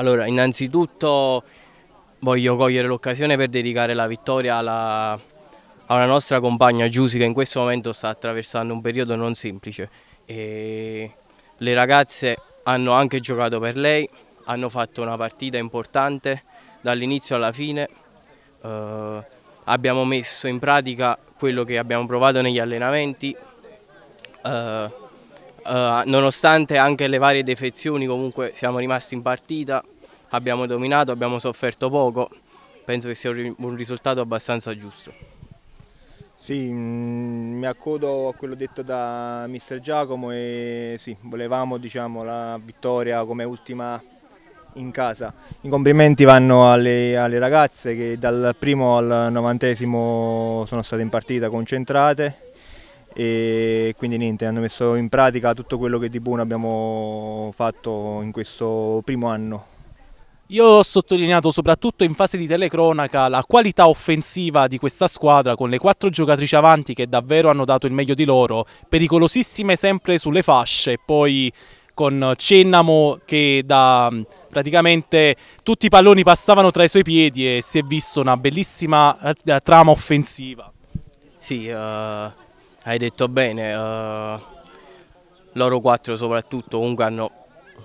Allora, innanzitutto voglio cogliere l'occasione per dedicare la vittoria alla, alla, nostra compagna Giusy che in questo momento sta attraversando un periodo non semplice. E le ragazze hanno anche giocato per lei, hanno fatto una partita importante dall'inizio alla fine. Eh, abbiamo messo in pratica quello che abbiamo provato negli allenamenti. Eh, eh, nonostante anche le varie defezioni comunque siamo rimasti in partita, abbiamo dominato, abbiamo sofferto poco, penso che sia un risultato abbastanza giusto. Sì, mm, mi accodo a quello detto da mister Giacomo e sì, volevamo diciamo, la vittoria come ultima in casa. I complimenti vanno alle, alle ragazze che dal primo al novantesimo sono state in partita concentrate, e quindi niente, hanno messo in pratica tutto quello che di buono abbiamo fatto in questo primo anno. Io ho sottolineato soprattutto in fase di telecronaca la qualità offensiva di questa squadra con le quattro giocatrici avanti che davvero hanno dato il meglio di loro, pericolosissime sempre sulle fasce, poi con Cennamo che da mm, praticamente tutti i palloni passavano tra i suoi piedi e si è visto una bellissima eh, trama offensiva. Sì, uh hai detto bene, eh, loro quattro soprattutto comunque hanno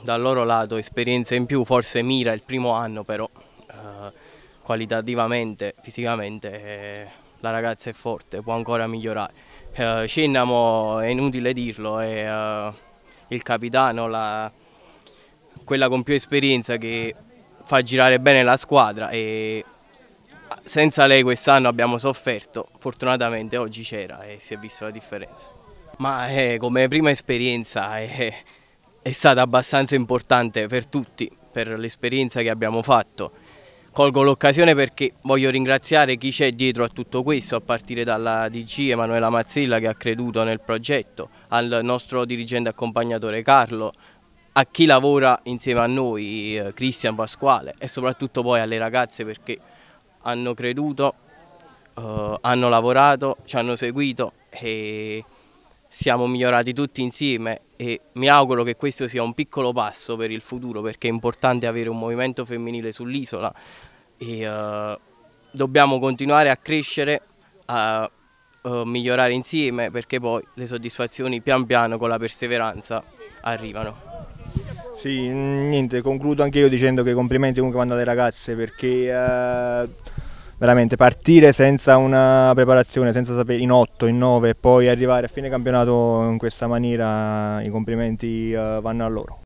dal loro lato esperienza in più, forse Mira il primo anno però eh, qualitativamente, fisicamente eh, la ragazza è forte, può ancora migliorare. Eh, Cennamo è inutile dirlo, è eh, il capitano, la, quella con più esperienza che fa girare bene la squadra e senza lei quest'anno abbiamo sofferto, fortunatamente oggi c'era e si è vista la differenza. Ma eh, come prima esperienza eh, è stata abbastanza importante per tutti, per l'esperienza che abbiamo fatto. Colgo l'occasione perché voglio ringraziare chi c'è dietro a tutto questo, a partire dalla DG Emanuela Mazzilla che ha creduto nel progetto, al nostro dirigente accompagnatore Carlo, a chi lavora insieme a noi, eh, Cristian Pasquale e soprattutto poi alle ragazze perché hanno creduto, eh, hanno lavorato, ci hanno seguito e siamo migliorati tutti insieme e mi auguro che questo sia un piccolo passo per il futuro perché è importante avere un movimento femminile sull'isola e eh, dobbiamo continuare a crescere, a, a eh, migliorare insieme perché poi le soddisfazioni pian piano con la perseveranza arrivano. Sì, niente, concludo anche io dicendo che complimenti comunque vanno alle ragazze perché eh, veramente partire senza una preparazione, senza sapere in 8, in 9 e poi arrivare a fine campionato in questa maniera, i complimenti eh, vanno a loro.